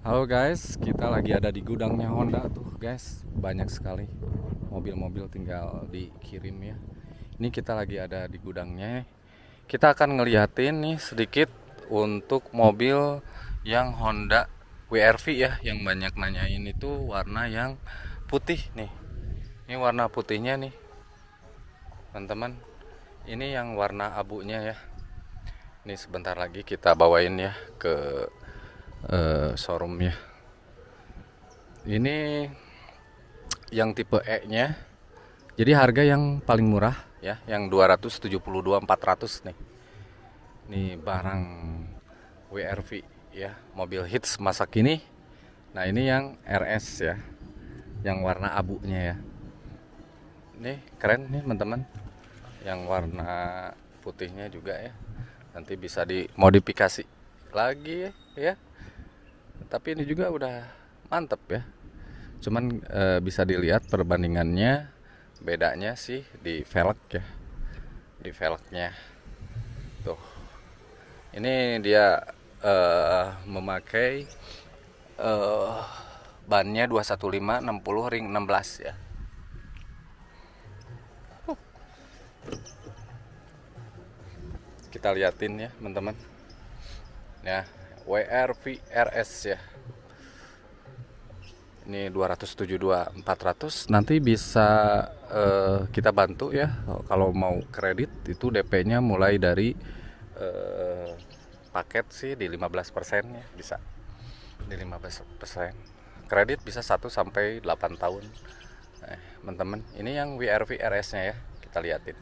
Halo guys, kita lagi ada di gudangnya Honda tuh guys Banyak sekali mobil-mobil tinggal dikirim ya Ini kita lagi ada di gudangnya Kita akan ngeliatin nih sedikit untuk mobil yang Honda WRV ya Yang banyak nanyain itu warna yang putih nih Ini warna putihnya nih Teman-teman Ini yang warna abunya ya Ini sebentar lagi kita bawain ya ke uh, eh, showroomnya ini yang tipe E nya jadi harga yang paling murah ya yang 272 400 nih ini barang WRV ya mobil hits masa kini nah ini yang RS ya yang warna abunya ya ini keren nih teman-teman yang warna putihnya juga ya nanti bisa dimodifikasi lagi ya tapi ini juga udah mantep ya cuman e, bisa dilihat perbandingannya bedanya sih di velg ya di velgnya tuh ini dia e, memakai e, bannya 215 60 ring 16 ya kita liatin ya teman-teman ya WRVRS ya ini 272 400 nanti bisa uh, kita bantu ya kalau mau kredit itu DP-nya mulai dari uh, paket sih di 15% ya bisa di 15% kredit bisa 1 sampai 8 tahun eh, teman-teman ini yang WRV RS nya ya kita liatin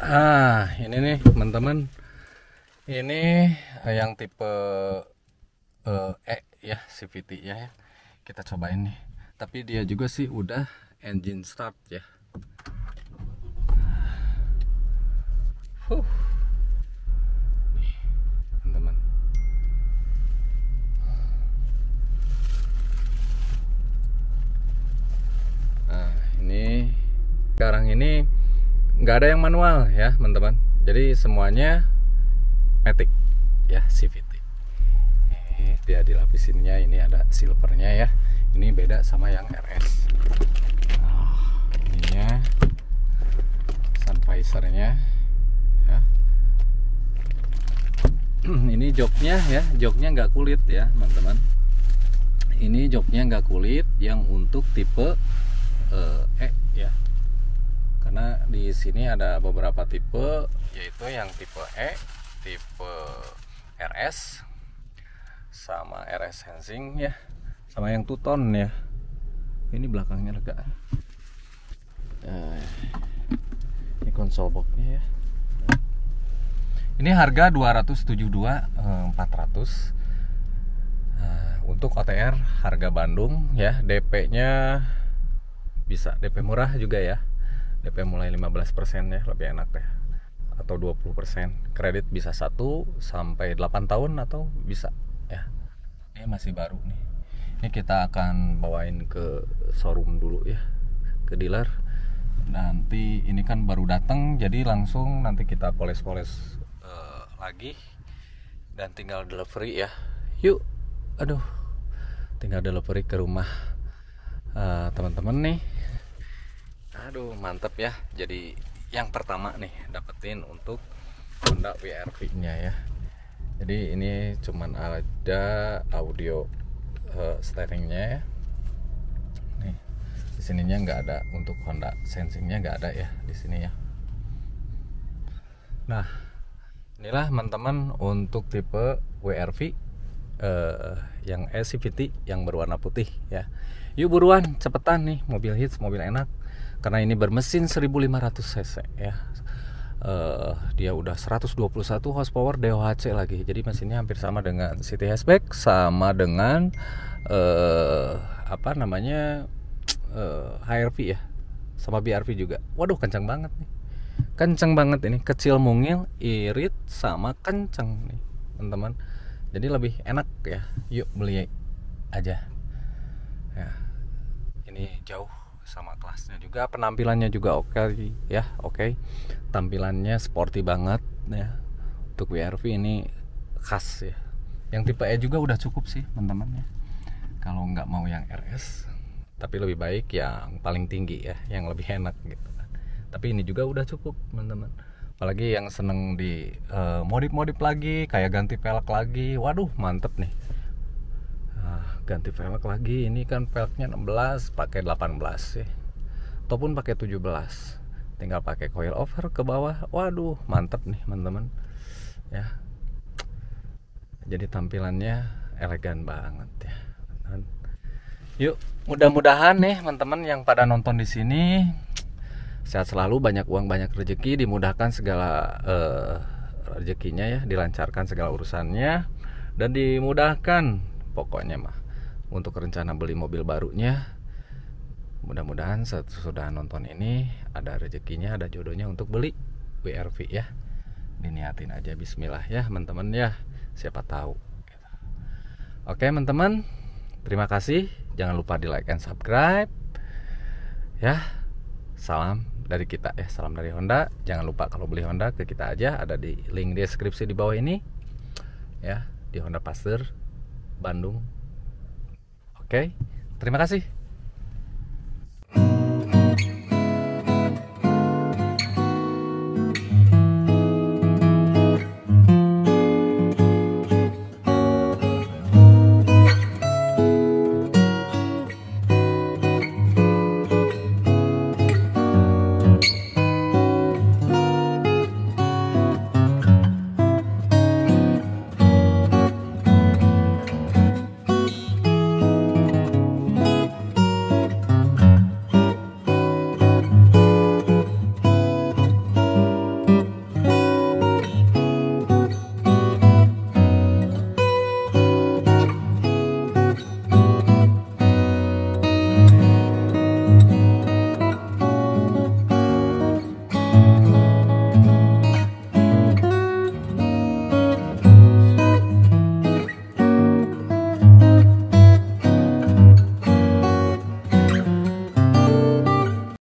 ah ini nih teman-teman ini eh, yang tipe uh, E ya CVT ya, ya kita cobain nih tapi dia juga sih udah engine start ya nggak ada yang manual ya teman-teman jadi semuanya matic ya CVT ini eh, dia dilapisinnya ini ada silvernya ya ini beda sama yang RS nah ya sun visornya ya ini joknya ya joknya nggak kulit ya teman-teman ini joknya nggak kulit yang untuk tipe eh, E ya karena di sini ada beberapa tipe yaitu yang tipe E, tipe RS sama RS Sensing ya sama yang Tuton ya ini belakangnya lega eh, ini konsol boxnya ya ini harga 272 400 nah, untuk OTR harga Bandung ya DP nya bisa DP murah juga ya DP mulai 15% ya lebih enak ya atau 20% kredit bisa 1 sampai 8 tahun atau bisa ya ini masih baru nih ini kita akan bawain ke showroom dulu ya ke dealer nanti ini kan baru datang jadi langsung nanti kita poles-poles uh, lagi dan tinggal delivery ya yuk aduh tinggal delivery ke rumah eh, teman-teman uh, teman -teman nih aduh mantep ya jadi yang pertama nih dapetin untuk Honda WRV nya ya jadi ini cuman ada audio uh, steering-nya ya nih di sininya nggak ada untuk Honda Sensing-nya nggak ada ya di sini ya nah inilah teman-teman untuk tipe WRV uh, eh, yang SCVT yang berwarna putih ya yuk buruan cepetan nih mobil hits mobil enak karena ini bermesin 1500 cc ya uh, dia udah 121 horsepower DOHC lagi jadi mesinnya hampir sama dengan City Hatchback sama dengan uh, apa namanya uh, eh, HRV ya sama BRV juga waduh kencang banget nih kencang banget ini kecil mungil irit sama kencang nih teman-teman jadi lebih enak ya yuk beli aja ini jauh sama kelasnya juga penampilannya juga oke okay, ya oke okay. tampilannya sporty banget ya untuk WRV ini khas ya yang tipe E juga udah cukup sih teman-teman ya kalau nggak mau yang RS tapi lebih baik yang paling tinggi ya yang lebih enak gitu kan. tapi ini juga udah cukup teman-teman apalagi yang seneng di eh, modif-modif uh, lagi kayak ganti velg lagi waduh mantep nih ganti velg lagi ini kan velgnya 16 pakai 18 sih ataupun pakai 17 tinggal pakai coil over ke bawah waduh mantep nih teman-teman ya jadi tampilannya elegan banget ya yuk mudah-mudahan nih teman-teman yang pada nonton di sini sehat selalu banyak uang banyak rezeki dimudahkan segala eh, rezekinya ya dilancarkan segala urusannya dan dimudahkan pokoknya mah untuk rencana beli mobil barunya. Mudah-mudahan sudah nonton ini ada rezekinya, ada jodohnya untuk beli WRV ya. Diniatin aja bismillah ya, teman-teman ya. Siapa tahu. Oke, teman-teman. Terima kasih. Jangan lupa di like and subscribe. Ya. Salam dari kita ya, salam dari Honda. Jangan lupa kalau beli Honda ke kita aja ada di link deskripsi di bawah ini. Ya, di Honda Pasir Bandung Oke, terima kasih.